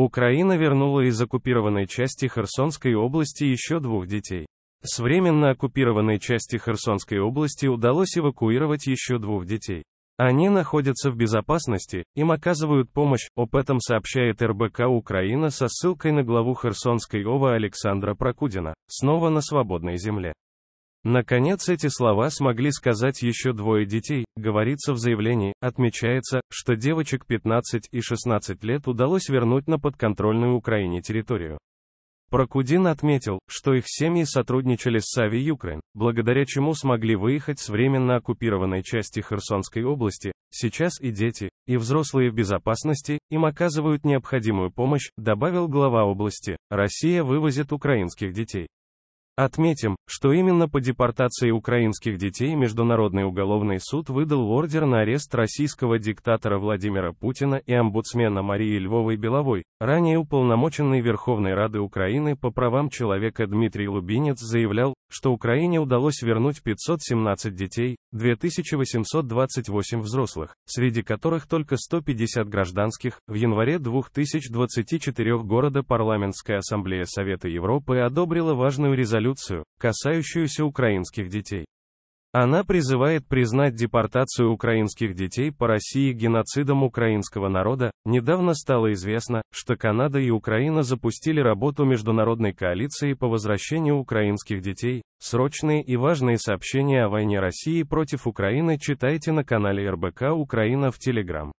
Украина вернула из оккупированной части Херсонской области еще двух детей. С временно оккупированной части Херсонской области удалось эвакуировать еще двух детей. Они находятся в безопасности, им оказывают помощь, об этом сообщает РБК Украина со ссылкой на главу Херсонской ОВА Александра Прокудина, снова на свободной земле. Наконец эти слова смогли сказать еще двое детей, говорится в заявлении, отмечается, что девочек 15 и 16 лет удалось вернуть на подконтрольную Украине территорию. Прокудин отметил, что их семьи сотрудничали с Сави Юкрен, благодаря чему смогли выехать с временно оккупированной части Херсонской области. Сейчас и дети, и взрослые в безопасности, им оказывают необходимую помощь, добавил глава области. Россия вывозит украинских детей. Отметим, что именно по депортации украинских детей Международный уголовный суд выдал ордер на арест российского диктатора Владимира Путина и омбудсмена Марии Львовой Беловой, ранее уполномоченный Верховной Рады Украины по правам человека Дмитрий Лубинец заявлял, что Украине удалось вернуть 517 детей, 2828 взрослых, среди которых только 150 гражданских. В январе 2024 года Парламентская ассамблея Совета Европы одобрила важную резолюцию, касающуюся украинских детей. Она призывает признать депортацию украинских детей по России геноцидом украинского народа. Недавно стало известно, что Канада и Украина запустили работу международной коалиции по возвращению украинских детей. Срочные и важные сообщения о войне России против Украины читайте на канале РБК Украина в Телеграм.